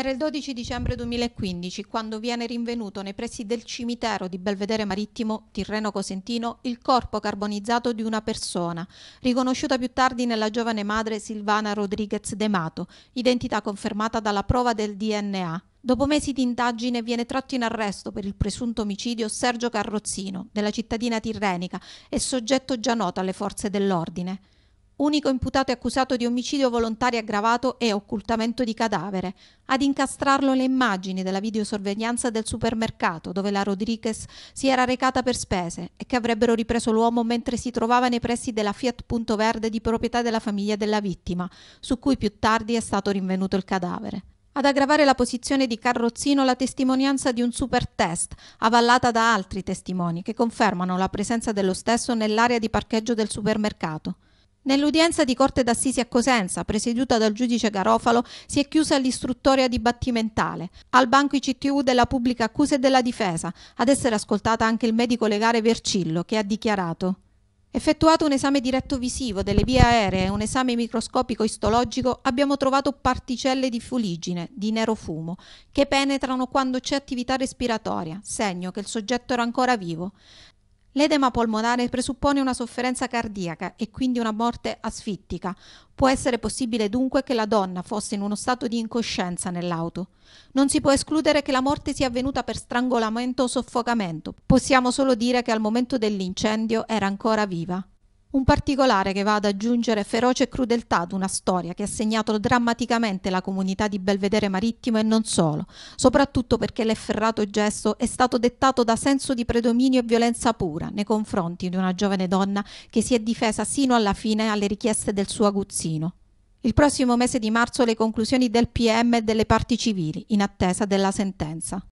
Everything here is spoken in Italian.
Era il 12 dicembre 2015 quando viene rinvenuto nei pressi del cimitero di Belvedere Marittimo, Tirreno Cosentino, il corpo carbonizzato di una persona, riconosciuta più tardi nella giovane madre Silvana Rodriguez De Mato, identità confermata dalla prova del DNA, Dopo mesi di indagine viene tratto in arresto per il presunto omicidio Sergio Carrozzino, della cittadina tirrenica e soggetto già noto alle forze dell'ordine unico imputato e accusato di omicidio volontario aggravato e occultamento di cadavere. Ad incastrarlo le immagini della videosorveglianza del supermercato dove la Rodriguez si era recata per spese e che avrebbero ripreso l'uomo mentre si trovava nei pressi della Fiat Punto Verde di proprietà della famiglia della vittima, su cui più tardi è stato rinvenuto il cadavere. Ad aggravare la posizione di Carrozzino la testimonianza di un super test, avallata da altri testimoni che confermano la presenza dello stesso nell'area di parcheggio del supermercato. Nell'udienza di Corte d'Assisi a Cosenza, presieduta dal giudice Garofalo, si è chiusa l'istruttoria dibattimentale. Al banco ICTU della pubblica accusa e della difesa, ad essere ascoltata anche il medico legale Vercillo, che ha dichiarato Effettuato un esame diretto visivo delle vie aeree e un esame microscopico istologico, abbiamo trovato particelle di fuligine, di nero fumo, che penetrano quando c'è attività respiratoria, segno che il soggetto era ancora vivo. L'edema polmonare presuppone una sofferenza cardiaca e quindi una morte asfittica. Può essere possibile dunque che la donna fosse in uno stato di incoscienza nell'auto. Non si può escludere che la morte sia avvenuta per strangolamento o soffocamento. Possiamo solo dire che al momento dell'incendio era ancora viva. Un particolare che va ad aggiungere feroce crudeltà ad una storia che ha segnato drammaticamente la comunità di Belvedere Marittimo e non solo, soprattutto perché l'efferrato gesto è stato dettato da senso di predominio e violenza pura nei confronti di una giovane donna che si è difesa sino alla fine alle richieste del suo aguzzino. Il prossimo mese di marzo le conclusioni del PM e delle parti civili, in attesa della sentenza.